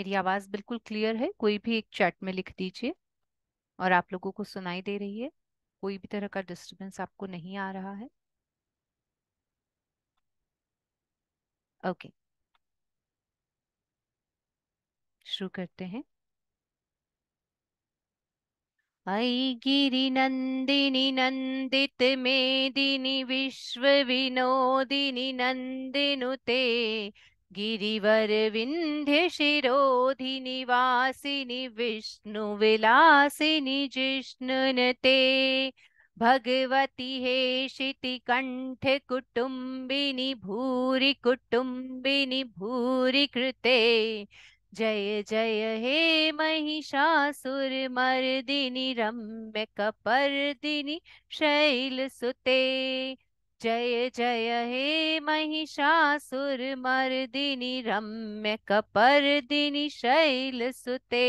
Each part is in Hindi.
मेरी आवाज़ बिल्कुल क्लियर है कोई भी एक चैट में लिख दीजिए और आप लोगों को सुनाई दे रही है कोई भी तरह का डिस्टर्बेंस आपको नहीं आ रहा है ओके okay. शुरू करते हैं ऐ नंदित मेदिनी विश्व विनोदिनी नंदिनुते गिरिवरविन्ध्यशिरोधिनिवासिनि विष्णुविलासिनि जिष्णुनते भगवती हे शितिकण्ठकुटुम्बिनि भूरि कुटुम्बिनि भूरि कृते जय जय हे महिषासुरमर्दिनि रम्यकपर्दिनि शैलसुते जय जय हे महिषासुरमर्दिनि रम्य कपर्दिनि शैलसुते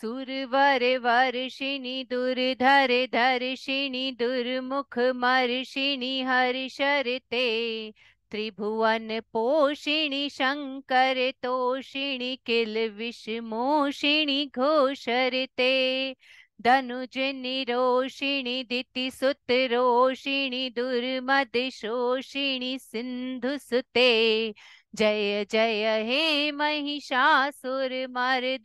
सुरवरवर्षिणि दुर्धर धर्षिणी दुर्मुख मर्षिणी दुर्मुखमर्षिणि हर्षरते त्रिभुवन पोषिणी शंकर तोषिणी किल विषमोषिणि घोषरते धनुजनि रोषिणि दितिसुतरोषिणि दुर्मदशोषिणि सिन्धुसुते जय जय हे महिषासुर रम्य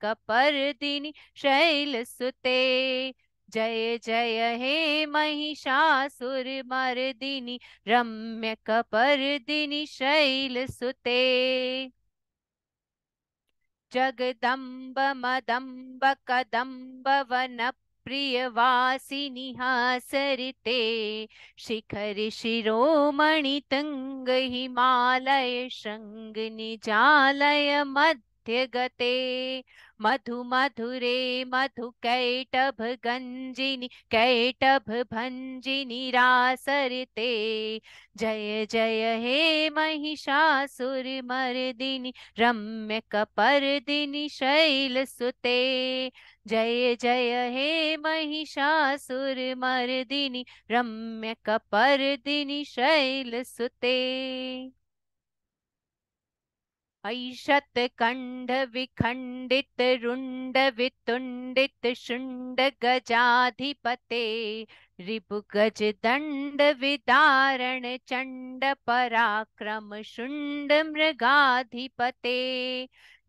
महिषासुरमर्दिनि शैल सुते जय जय हे महिषासुर महिषासुरमर्दिनि शैल सुते जगदंब मदंब जगदम्बमदम्बकदम्बवनप्रियवासिनिहासरिते शिखरिशिरोमणितुङ्गहिमालय शृङ्गनिजालय मद् गते मधु मधुरे मधु कैटभ गंजिनी कैटभ भंजिनी रासरते जय जय हे महिषासुर मर्दिनी रम्य कपर्दिनी शैल सुते जय जय हे महिषासुर मर्दिनी रम्य कपर्दिनी शैल सुते ऐषत् खण्ड विखण्डित रुण्ड वितुण्डित शुण्ड गजाधिपते रिपुगज दण्ड विदारण चंड पराक्रम शुंड मृगाधिपते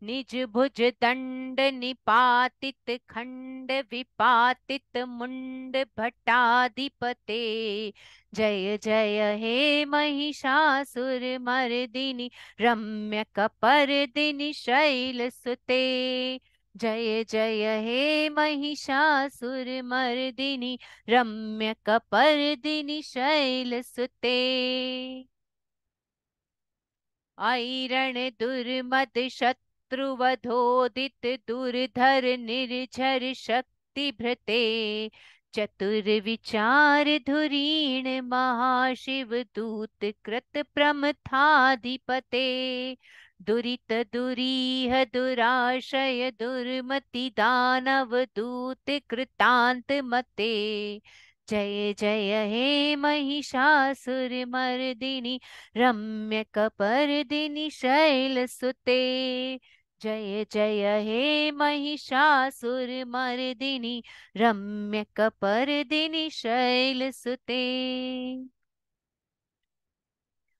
निज भुज दंड निपातित खंड विपातित मुंड भट्टाधिपते जय जय हे महिषासुर मर्दिनी रम्य कपर दिन शैल सुते जय जय हे महिषासुर मर्दिनी रम्य कपर कपर्दिनि शैल सुते ऐरण दुर्मद शत शत्रुवधोदित दुर्धर निर्झर शक्ति भ्रते चतुर्विचार धुरीण महाशिव दूत कृत प्रमथाधिपते दुरित दुरीह दुराशय दुर्मति दानव दूत कृतांत मते जय जय हे महिषासुरमर्दिनि शैल सुते जय जय हे रम्य महिषासुरमर्दिनि रम्यकपर्दिनि शैलसुते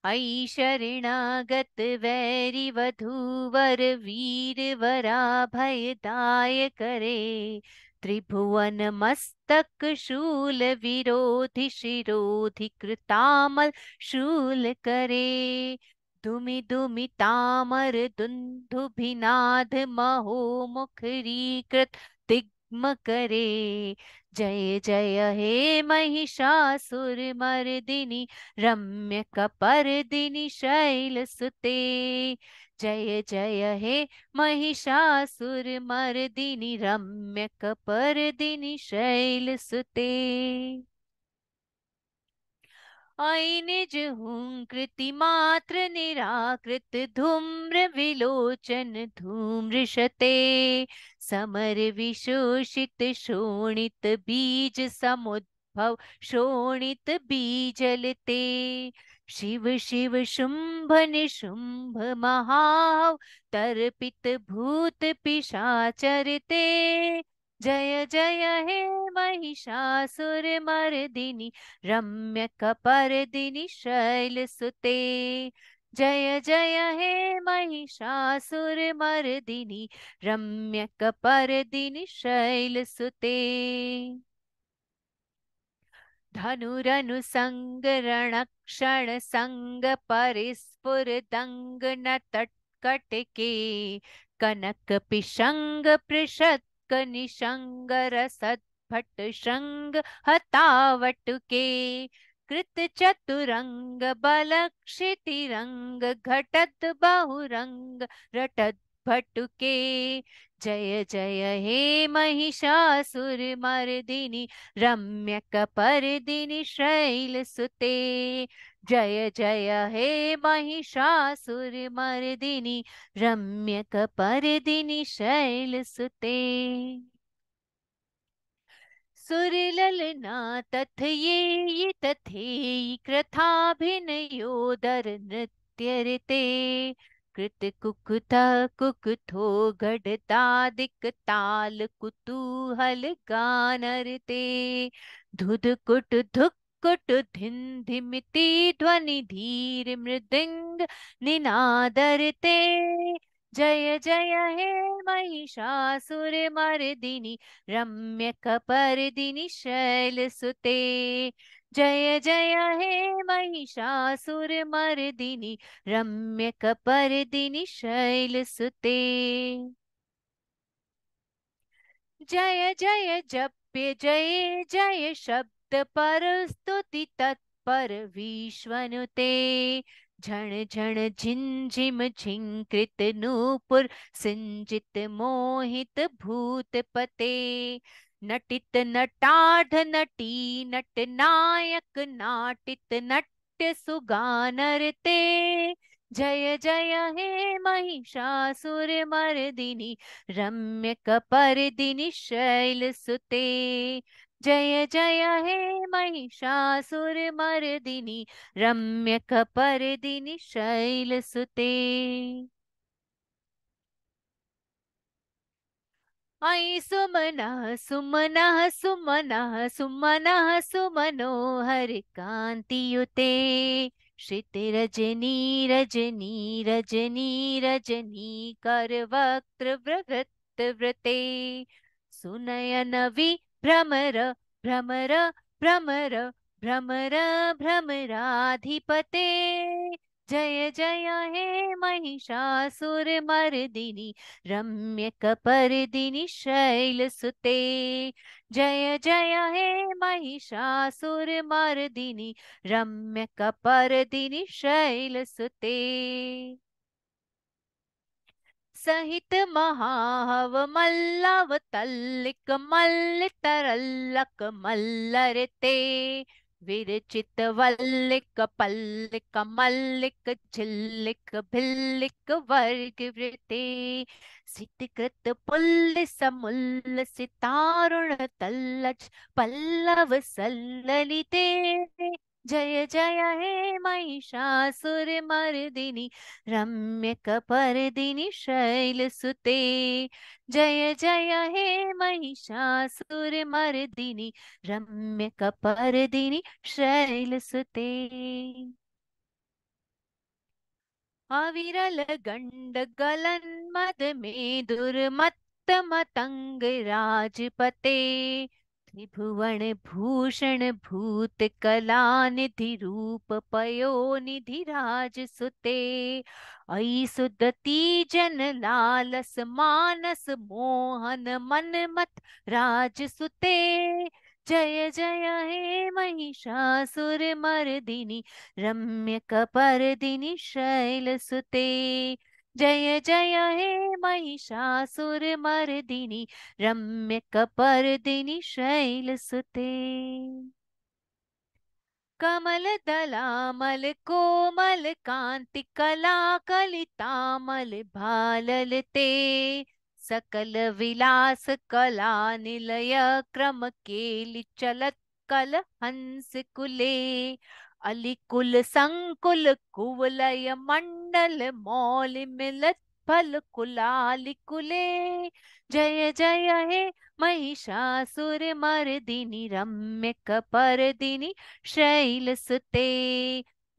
अयि शरणागत वैरिवधूवर वीरवराभयदाय करे त्रिभुवन मस्तक शूल विरोधि शिरोधि कृतामल शूल करे दुमि तामर दुन्दुभिनाद महो मुखरीकृत दिग्म करे जय जय हे महिषासुर मर्दिनी रम्य दिनी शैल सुते जय जय हे महिषासुर मर्दिनी रम्य दिनी शैल सुते आईनिज हूँ कृति मात्र निराकृत धूम्र विलोचन धूम्रशते समर विशोषित शोणित बीज समुद्भव शोणित बीजलते शिव शिव शुंभ निशुंभ महाव तर्पित भूत पिशाचरते जय जय हे महिषासुर महिषासुरमर्दिनि शैल सुते जय जय हे महिषासुर शैल सुते संग संग रण क्षण परिस्फुर दंग न रम्यकपर्दिनि कनक पिशंग पृषत निशंग रसत भट श्रृंग हतावट के कृत चतुरंग बल क्षितिरंग घटत बहुरंग रटत भटुके जय जय हे महिषासुर मर्दिनी रम्यक पर परदिनी शैल सुते जय जय हे सुर शैल सुते महिषासुरमर्दिनि रम्यकपर्दिनि शैलसुते सुरललना तथयेयि तथेयि कृताभिनयोदरनृत्यरिते कृतकुकुतः कुकुथो घटतादिकतालकुतूहलगानरिते धुक ध्वनि धीर मृदिंग निनादरते जय जय हे महिषासुर कपर्दिनी शैल सुते जय जय हे महिषासुर कपर्दिनी शैल सुते जय जय जप्य जय जय शब्द परस्तुति तत्पर विश्वनुते झण झण झिंझिम झिंकृत नूपुर सिंजित मोहित भूतपते नटित नटाढ़ नटी नट नायक नाटित नट्य ते जय जय हे महिषासुर मर्दिनी रम्य दिनी शैल सुते जय जय हे रम्यक महिषासुरमर्दिनि रम्यकपर्दिनि शैलसुते ऐ सुमन सुमन सुमन सुमनः सुमनोहर कान्तियुते श्रिते रजनी रजनी रजनी कर वक्त व्रगत व्रते वि भ्रमर भ्रमर भ्रमर भ्रमर भ्रमराधिपते जय जय हे महिषासुर महिषासुरमर्दिनि शैल सुते जय जय हे महिषासुर महिषासुरमर्दिनि शैल सुते सहित महाव मल्लव तल्लिक मल्ल तरल्लक मल्लरते विरचित वल्लिक पल्लिक मल्लिक झिल्लिक भिल्लिक वर्ग वृते सिद्धकृत पुल्ल समुल्ल सितारुण तल्लज पल्लव सल्ललिते जय जय हे मर्दिनी महिषासुरमर्दिनि शैल सुते जय जय हे मर्दिनी महिषासुरमर्दिनि रम्यकपर्दिनि शैलसुते अविरल गण्डगलन्मद मे दुर्मत्तमतङ्गराजपते भुवन भूषण भूत कला निधि रूप पयो निधि राज सुते ऐ सुदती जन लालस मानस मोहन मन मत राज सुते जय जय हे महिषासुर मर्दिनी रम्य कपर्दिनी शैल सुते जय जय हे रम्य शैल सुते कमल दलामल कोमल कांति कला कमलदलामल कोमलकान्तिकलाकलितामल ते सकल विलास कला निलय क्रम केलि चलत् कल हंस कुले अलिकुल संकुल कुवलय मंडल मौल मिलत फल कुलालिकुले जय जय हे महिषासुर मर्दिनी रम्य कपर्दिनी शैल सुते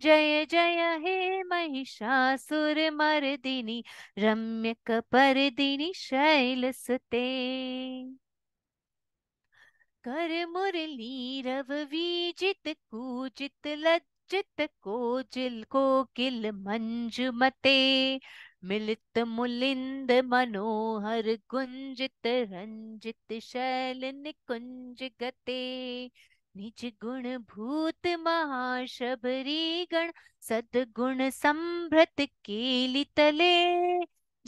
जय जय हे महिषासुर मर्दिनी रम्य कपर्दिनी शैल सुते कर मुरली रव वीजित कूजित लज्जित कोजिल कोकिल मंज मते मिलित मुलिंद मनोहर गुंजित रंजित शैल निकुंज गते निज गुण भूत महाशबरी गण सदगुण संभ्रत केली तले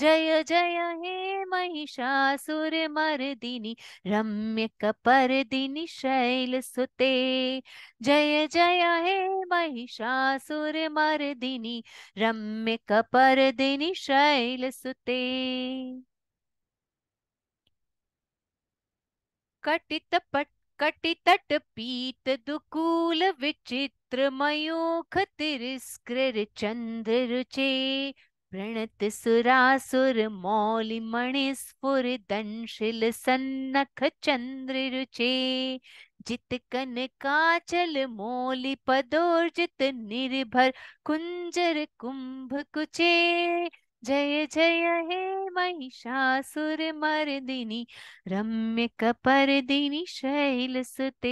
जय जय हे महिषासुर महिषासुरमर्दिनि शैल सुते जय जय हे महिषासुर महिषासुरमर्दिनि रम्यकपर्दिनि शैलसुते कटितपट कटितट पीत दुकूल विचित्र मयूख तिरस्कृ चंद्र रुचे प्रणतसुरासुर मौलिमणिस्फुरदंशिल सन्नख चन्द्ररुचे मौलि पदोर्जित निर्भर कुंजर कुंभ कुचे जय जय हे रम्य महिषासुरमर्दिनि शैल सुते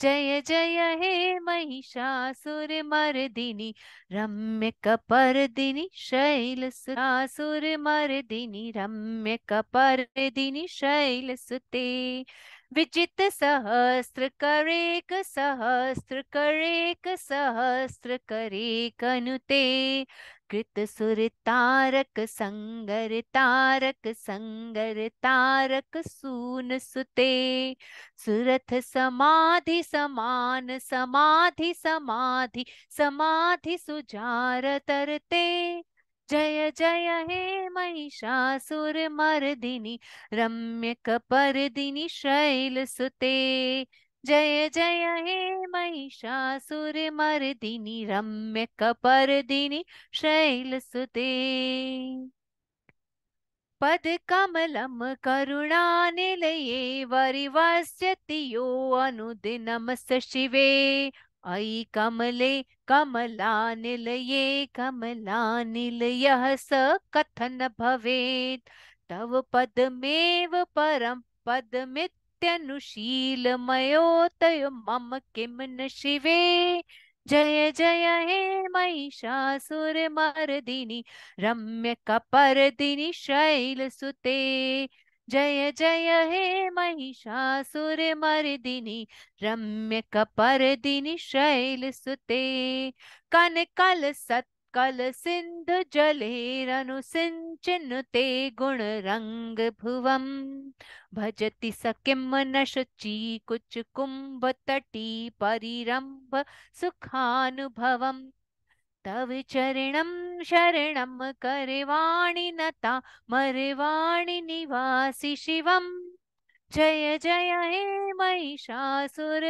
जय जय हे महिषासुर मर्दिनी रम्य कपर्दिनी शैल सुरासुर मर्दिनी रम्य कपर्दिनी शैल सुते विजित सहस्र करेक सहस्र करेक सहस्र करेक अनुते कृत सुर तारक संगर तारक संगर तारक सून सुते सुरथ समाधि समान समाधि समाधि समाधि सुजार तरते जय जय हे महिषासुर मर्दिनी रम्य कपर्दिनी शैल सुते जय जय हे महिषासुरमर्दिनि रम्य कपर्दिनि शैलसुते पदकमलं करुणानिलये वरिवस्यति योऽनुदिनं स शिवे अयि कमले कमलानिलये कमलानिलयः स कथन भवेत् तव पदमेव परं पदमित् नित्यनुशीलमयोतय मम किम न शिवे जय जय हे महिषासुरमर्दिनि रम्यकपर्दिनि शैलसुते जय जय हे रम्य शैल सुते कन कल कनकलसत् कल सिंध जलेरनुसिञ्चन ते गुणरङ्गभुवम् भजति स किं न शुची कुचकुम्भतटी परिरम्भ सुखानुभवम् तव चरण शरण करवाणी नता मरवाणी निवासी शिवम् जय जय हे महिषासुर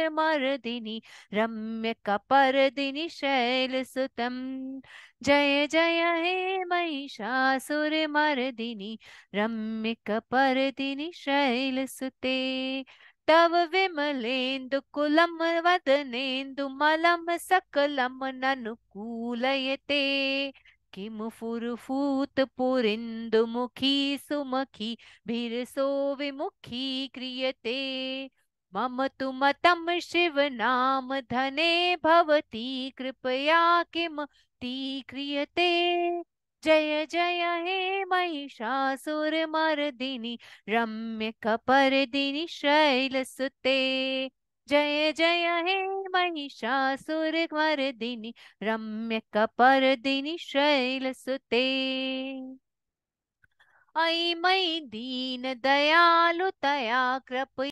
महिषासुरमर्दिनि रम्यकपर्दिनि शैलसुतम् जय जय हे महिषासुर महिषासुरमर्दिनि रम्यकपर्दिनि शैलसुते तव विमलेन्दुकुलं वदनेन्दुमलं सकलं ननुकूलयते किम फुरफूत पुरिन्दुमुखी सुमुखी भिरसो विमुखी क्रियते मम तु शिव नाम धने भवती कृपया किम ती क्रियते जय जय हे महिषासुरमर्दिनि रम्यकपर्दिनि शैलसुते जय जय हे रम्य महिषासुरमर्दिनि शैल सुते ऐ मई मयि दीनदयालुतया कृपया